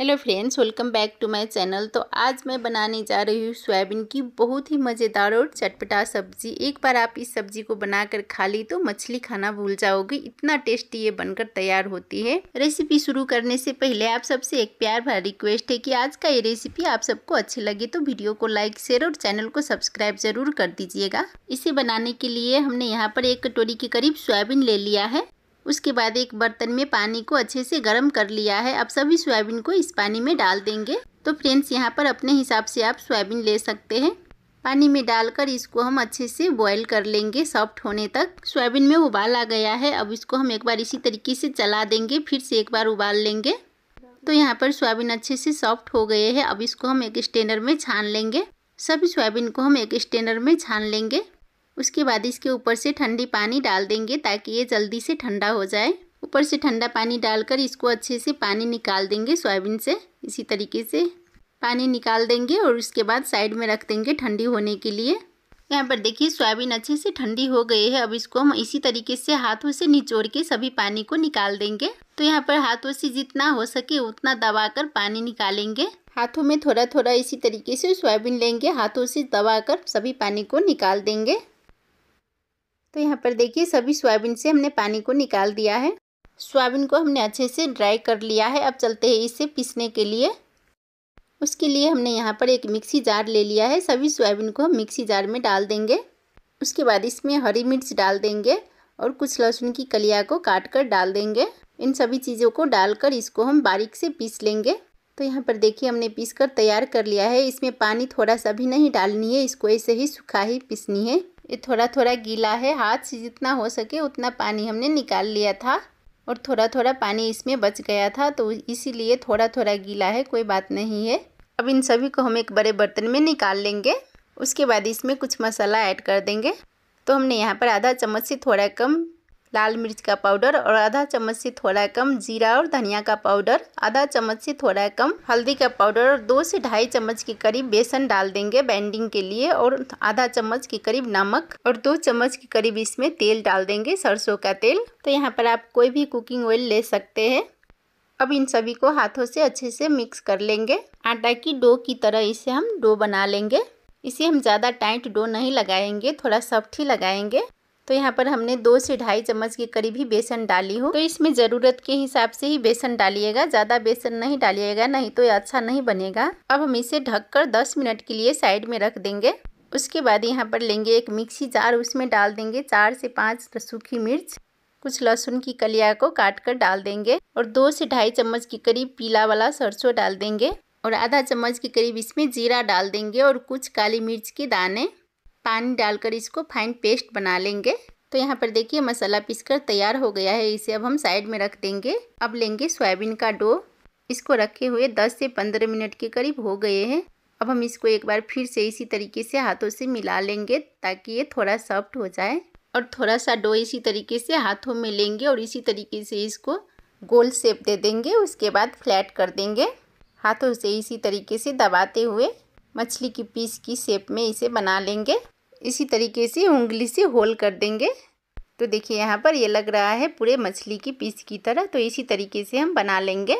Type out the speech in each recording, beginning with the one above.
hello friends welcome back to my channel तो आज मैं बनाने जा रही हूँ सोयाबीन की बहुत ही मज़ेदार और चटपटा सब्जी एक बार आप इस सब्जी को बनाकर खा ली तो मछली खाना भूल जाओगे इतना टेस्टी ये बनकर तैयार होती है रेसिपी शुरू करने से पहले आप सबसे एक प्यार भरा रिक्वेस्ट है कि आज का ये रेसिपी आप सबको अच्छी लगे तो वीडियो को लाइक शेयर और चैनल को सब्सक्राइब जरूर कर दीजिएगा इसे बनाने के लिए हमने यहाँ पर एक कटोरी के करीब सोयाबीन ले लिया है उसके बाद एक बर्तन में पानी को अच्छे से गर्म कर लिया है अब सभी सोयाबीन को इस पानी में डाल देंगे तो फ्रेंड्स यहाँ पर अपने हिसाब से आप सोयाबीन ले सकते हैं पानी में डालकर इसको हम अच्छे से बॉईल कर लेंगे सॉफ्ट होने तक सोयाबीन में उबाल आ गया है अब इसको हम एक बार इसी तरीके से चला देंगे फिर से एक बार उबाल लेंगे तो यहाँ पर सोयाबीन अच्छे से सॉफ्ट हो गए हैं अब इसको हम एक स्टेनर में छान लेंगे सभी सोयाबीन को हम एक स्टेनर में छान लेंगे उसके बाद इसके ऊपर से ठंडी पानी डाल देंगे ताकि ये जल्दी से ठंडा हो जाए ऊपर से ठंडा पानी डालकर इसको अच्छे से पानी निकाल देंगे सोयाबीन से इसी तरीके से पानी निकाल देंगे और उसके बाद साइड में रख देंगे ठंडी होने के लिए यहाँ पर देखिए सोयाबीन अच्छे से ठंडी हो गई है अब इसको हम इसी तरीके से हाथों से निचोड़ के सभी पानी को निकाल देंगे तो यहाँ पर हाथों से जितना हो सके उतना दबाकर पानी निकालेंगे हाथों में थोड़ा थोड़ा इसी तरीके से सोयाबीन लेंगे हाथों से दबाकर सभी पानी को निकाल देंगे तो यहाँ पर देखिए सभी सोयाबीन से हमने पानी को निकाल दिया है सोयाबीन को हमने अच्छे से ड्राई कर लिया है अब चलते हैं इसे पीसने के लिए उसके लिए हमने यहाँ पर एक मिक्सी जार ले लिया है सभी सोयाबीन को हम मिक्सी जार में डाल देंगे उसके बाद इसमें हरी मिर्च डाल देंगे और कुछ लहसुन की कलिया को काट कर डाल देंगे इन सभी चीज़ों को डालकर इसको हम बारीक से पीस लेंगे तो यहाँ पर देखिए हमने पीस कर तैयार कर लिया है इसमें पानी थोड़ा सा भी नहीं डालनी है इसको ऐसे ही सूखा ही पीसनी है ये थोड़ा थोड़ा गीला है हाथ से जितना हो सके उतना पानी हमने निकाल लिया था और थोड़ा थोड़ा पानी इसमें बच गया था तो इसीलिए थोड़ा थोड़ा गीला है कोई बात नहीं है अब इन सभी को हम एक बड़े बर्तन में निकाल लेंगे उसके बाद इसमें कुछ मसाला ऐड कर देंगे तो हमने यहाँ पर आधा चम्मच से थोड़ा कम लाल मिर्च का पाउडर और आधा चम्मच से थोड़ा कम जीरा और धनिया का पाउडर आधा चम्मच से थोड़ा कम हल्दी का पाउडर और दो से ढाई चम्मच के करीब बेसन डाल देंगे बैंडिंग के लिए और आधा चम्मच के करीब नमक और दो चम्मच के करीब इसमें तेल डाल देंगे सरसों का तेल तो यहाँ पर आप कोई भी कुकिंग ऑयल ले सकते हैं अब इन सभी को हाथों से अच्छे से मिक्स कर लेंगे आटा की डो की तरह इसे हम डो बना लेंगे इसे हम ज़्यादा टाइट डो नहीं लगाएंगे थोड़ा सॉफ्ट ही लगाएंगे तो यहाँ पर हमने दो से ढाई चम्मच के करीब ही बेसन डाली हो तो इसमें ज़रूरत के हिसाब से ही बेसन डालिएगा ज़्यादा बेसन नहीं डालिएगा नहीं तो अच्छा नहीं बनेगा अब हम इसे ढककर दस मिनट के लिए साइड में रख देंगे उसके बाद यहाँ पर लेंगे एक मिक्सी जार उसमें डाल देंगे चार से पाँच सूखी मिर्च कुछ लहसुन की कलिया को काट कर डाल देंगे और दो से ढाई चम्मच के करीब पीला वाला सरसों डाल देंगे और आधा चम्मच के करीब इसमें जीरा डाल देंगे और कुछ काली मिर्च के दाने पानी डालकर इसको फाइन पेस्ट बना लेंगे तो यहाँ पर देखिए मसाला पीसकर तैयार हो गया है इसे अब हम साइड में रख देंगे अब लेंगे सोयाबीन का डो इसको रखे हुए 10 से 15 मिनट के करीब हो गए हैं अब हम इसको एक बार फिर से इसी तरीके से हाथों से मिला लेंगे ताकि ये थोड़ा सॉफ्ट हो जाए और थोड़ा सा डो इसी तरीके से हाथों में लेंगे और इसी तरीके से इसको गोल सेप दे देंगे उसके बाद फ्लैट कर देंगे हाथों से इसी तरीके से दबाते हुए मछली की पीस की शेप में इसे बना लेंगे इसी तरीके से उंगली से होल कर देंगे तो देखिए यहाँ पर ये लग रहा है पूरे मछली की पीस की तरह तो इसी तरीके से हम बना लेंगे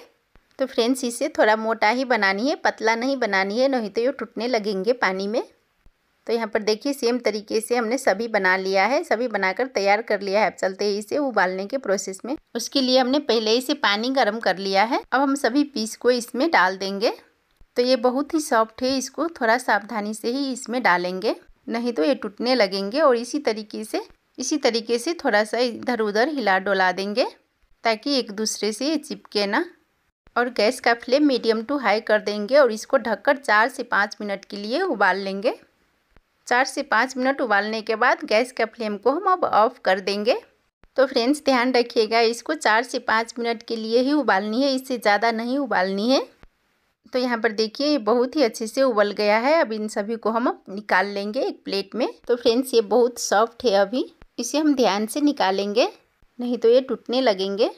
तो फ्रेंड्स इसे थोड़ा मोटा ही बनानी है पतला नहीं बनानी है नहीं तो ये टूटने लगेंगे पानी में तो यहाँ पर देखिए सेम तरीके से हमने सभी बना लिया है सभी बनाकर तैयार कर लिया है अब चलते हैं इसे उबालने के प्रोसेस में उसके लिए हमने पहले ही से पानी गर्म कर लिया है अब हम सभी पीस को इसमें डाल देंगे तो ये बहुत ही सॉफ्ट है इसको थोड़ा सावधानी से ही इसमें डालेंगे नहीं तो ये टूटने लगेंगे और इसी तरीके से इसी तरीके से थोड़ा सा इधर उधर हिला डोला देंगे ताकि एक दूसरे से ये चिपके ना और गैस का फ्लेम मीडियम टू हाई कर देंगे और इसको ढककर चार से पाँच मिनट के लिए उबाल लेंगे चार से पाँच मिनट उबालने के बाद गैस का फ्लेम को हम अब ऑफ कर देंगे तो फ्रेंड्स ध्यान रखिएगा इसको चार से पाँच मिनट के लिए ही उबालनी है इससे ज़्यादा नहीं उबालनी है तो यहाँ पर देखिए ये बहुत ही अच्छे से उबल गया है अब इन सभी को हम निकाल लेंगे एक प्लेट में तो फ्रेंड्स ये बहुत सॉफ्ट है अभी इसे हम ध्यान से निकालेंगे नहीं तो ये टूटने लगेंगे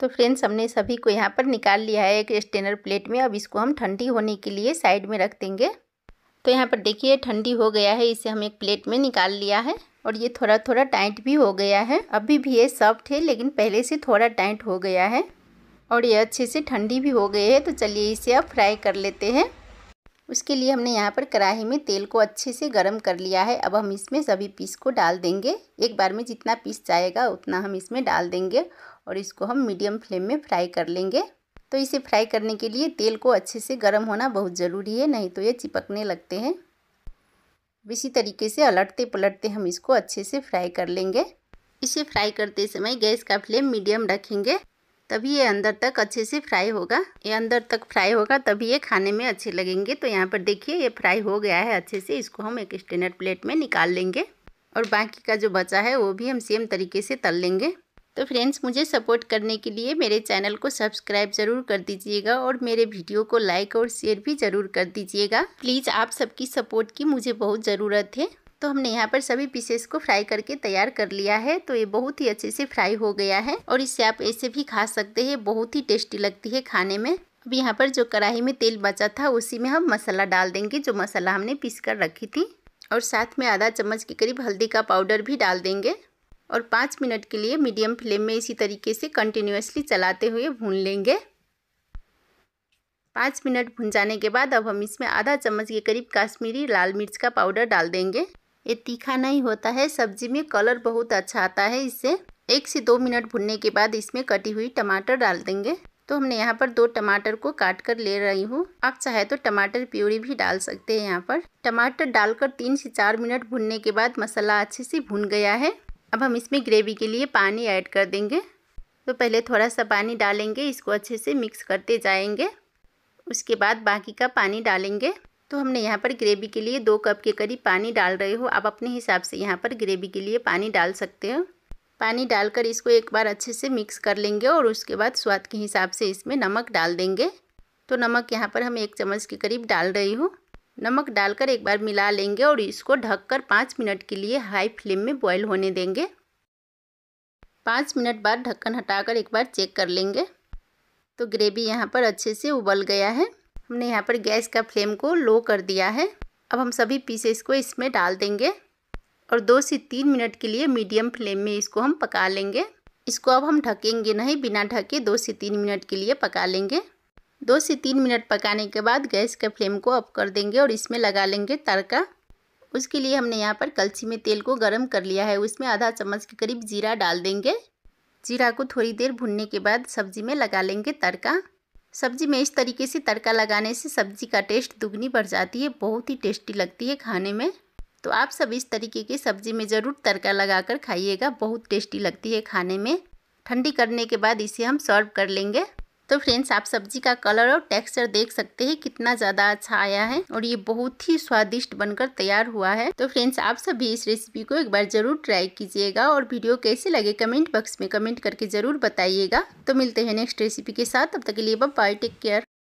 तो फ्रेंड्स हमने सभी को यहाँ पर निकाल लिया है एक स्टेनर प्लेट में अब इसको हम ठंडी होने के लिए साइड में रख देंगे तो यहाँ पर देखिए ठंडी हो गया है इसे हम एक प्लेट में निकाल लिया है और ये थोड़ा थोड़ा टाइट भी हो गया है अभी भी ये सॉफ्ट है लेकिन पहले से थोड़ा टाइट हो गया है और ये अच्छे से ठंडी भी हो गई है तो चलिए इसे अब फ्राई कर लेते हैं उसके लिए हमने यहाँ पर कढ़ाई में तेल को अच्छे से गर्म कर लिया है अब हम इसमें सभी पीस को डाल देंगे एक बार में जितना पीस चाहेगा उतना हम इसमें डाल देंगे और इसको हम मीडियम फ्लेम में फ्राई कर लेंगे तो इसे फ्राई करने के लिए तेल को अच्छे से गर्म होना बहुत ज़रूरी है नहीं तो ये चिपकने लगते हैं इसी तरीके से अलटते पलटते हम इसको अच्छे से फ्राई कर लेंगे इसे फ्राई करते समय गैस का फ्लेम मीडियम रखेंगे तभी ये अंदर तक अच्छे से फ्राई होगा ये अंदर तक फ्राई होगा तभी ये खाने में अच्छे लगेंगे तो यहाँ पर देखिए ये फ्राई हो गया है अच्छे से इसको हम एक स्टेनर प्लेट में निकाल लेंगे और बाकी का जो बचा है वो भी हम सेम तरीके से तल लेंगे तो फ्रेंड्स मुझे सपोर्ट करने के लिए मेरे चैनल को सब्सक्राइब ज़रूर कर दीजिएगा और मेरे वीडियो को लाइक और शेयर भी ज़रूर कर दीजिएगा प्लीज़ आप सबकी सपोर्ट की मुझे बहुत ज़रूरत है तो हमने यहाँ पर सभी पीसेस को फ्राई करके तैयार कर लिया है तो ये बहुत ही अच्छे से फ्राई हो गया है और इसे आप ऐसे भी खा सकते हैं बहुत ही टेस्टी लगती है खाने में अब यहाँ पर जो कढ़ाई में तेल बचा था उसी में हम मसाला डाल देंगे जो मसाला हमने पीस कर रखी थी और साथ में आधा चम्मच के करीब हल्दी का पाउडर भी डाल देंगे और पाँच मिनट के लिए मीडियम फ्लेम में इसी तरीके से कंटिन्यूसली चलाते हुए भून लेंगे पाँच मिनट भुन जाने के बाद अब हम इसमें आधा चम्मच के करीब काश्मीरी लाल मिर्च का पाउडर डाल देंगे ये तीखा नहीं होता है सब्जी में कलर बहुत अच्छा आता है इससे एक से दो मिनट भुनने के बाद इसमें कटी हुई टमाटर डाल देंगे तो हमने यहाँ पर दो टमाटर को काट कर ले रही हूँ आप चाहे तो टमाटर प्यूरी भी डाल सकते हैं यहाँ पर टमाटर डालकर तीन से चार मिनट भुनने के बाद मसाला अच्छे से भुन गया है अब हम इसमें ग्रेवी के लिए पानी ऐड कर देंगे तो पहले थोड़ा सा पानी डालेंगे इसको अच्छे से मिक्स करते जाएंगे उसके बाद बाकी का पानी डालेंगे तो हमने यहाँ पर ग्रेवी के लिए दो कप के करीब पानी डाल रहे हो आप अपने हिसाब से यहाँ पर ग्रेवी के लिए पानी डाल सकते हो पानी डालकर इसको एक बार अच्छे से मिक्स कर लेंगे और उसके बाद स्वाद के हिसाब से इसमें नमक डाल देंगे तो नमक यहाँ पर हम एक चम्मच के करीब डाल रही हूँ नमक डालकर एक बार मिला लेंगे और इसको ढककर पाँच मिनट के लिए हाई फ्लेम में बॉईल होने देंगे पाँच मिनट बाद ढक्कन हटाकर एक बार चेक कर लेंगे तो ग्रेवी यहाँ पर अच्छे से उबल गया है हमने यहाँ पर गैस का फ्लेम को लो कर दिया है अब हम सभी पीसेस को इसमें डाल देंगे और दो से तीन मिनट के लिए मीडियम फ्लेम में इसको हम पका लेंगे इसको अब हम ढकेंगे नहीं बिना ढके दो से तीन मिनट के लिए पका लेंगे दो से तीन मिनट पकाने के बाद गैस के फ्लेम को अप कर देंगे और इसमें लगा लेंगे तड़का उसके लिए हमने यहाँ पर कलछी में तेल को गर्म कर लिया है उसमें आधा चम्मच के करीब जीरा डाल देंगे जीरा को थोड़ी देर भुनने के बाद सब्जी में लगा लेंगे तड़का सब्जी में इस तरीके से तड़का लगाने से सब्जी का टेस्ट दुगनी बढ़ जाती है बहुत ही टेस्टी लगती है खाने में तो आप सब इस तरीके की सब्जी में ज़रूर तड़का लगाकर खाइएगा बहुत टेस्टी लगती है खाने में ठंडी करने के बाद इसे हम सर्व कर लेंगे तो फ्रेंड्स आप सब्जी का कलर और टेक्सचर देख सकते हैं कितना ज़्यादा अच्छा आया है और ये बहुत ही स्वादिष्ट बनकर तैयार हुआ है तो फ्रेंड्स आप सभी इस रेसिपी को एक बार ज़रूर ट्राई कीजिएगा और वीडियो कैसे लगे कमेंट बॉक्स में कमेंट करके ज़रूर बताइएगा तो मिलते हैं नेक्स्ट रेसिपी के साथ तब तक के लिए बाय टेक केयर